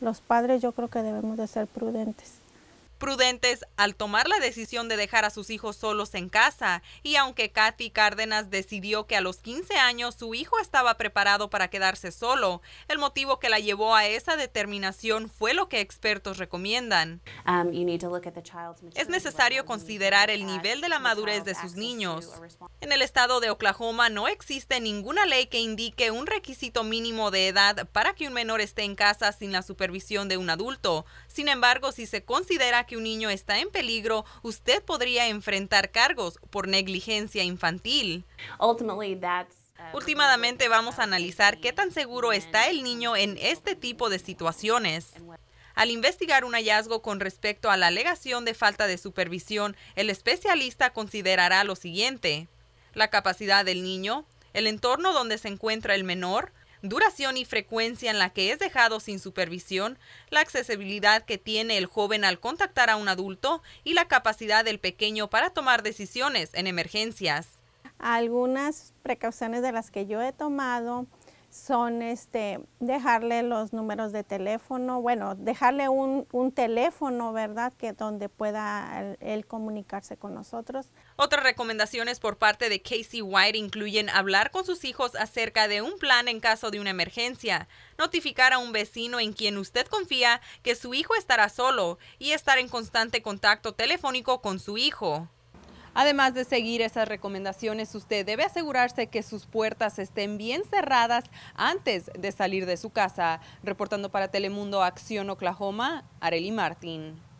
Los padres yo creo que debemos de ser prudentes prudentes al tomar la decisión de dejar a sus hijos solos en casa, y aunque Kathy Cárdenas decidió que a los 15 años su hijo estaba preparado para quedarse solo, el motivo que la llevó a esa determinación fue lo que expertos recomiendan. Um, es necesario considerar el nivel de la madurez de sus niños. En el estado de Oklahoma no existe ninguna ley que indique un requisito mínimo de edad para que un menor esté en casa sin la supervisión de un adulto. Sin embargo, si se considera que un niño está en peligro, usted podría enfrentar cargos por negligencia infantil. Uh, Últimamente vamos a analizar qué tan seguro está el niño en este tipo de situaciones. Al investigar un hallazgo con respecto a la alegación de falta de supervisión, el especialista considerará lo siguiente. La capacidad del niño, el entorno donde se encuentra el menor, duración y frecuencia en la que es dejado sin supervisión, la accesibilidad que tiene el joven al contactar a un adulto y la capacidad del pequeño para tomar decisiones en emergencias. Algunas precauciones de las que yo he tomado son este, dejarle los números de teléfono, bueno, dejarle un, un teléfono, ¿verdad?, que donde pueda él comunicarse con nosotros. Otras recomendaciones por parte de Casey White incluyen hablar con sus hijos acerca de un plan en caso de una emergencia, notificar a un vecino en quien usted confía que su hijo estará solo y estar en constante contacto telefónico con su hijo. Además de seguir esas recomendaciones, usted debe asegurarse que sus puertas estén bien cerradas antes de salir de su casa. Reportando para Telemundo Acción Oklahoma, Areli Martín.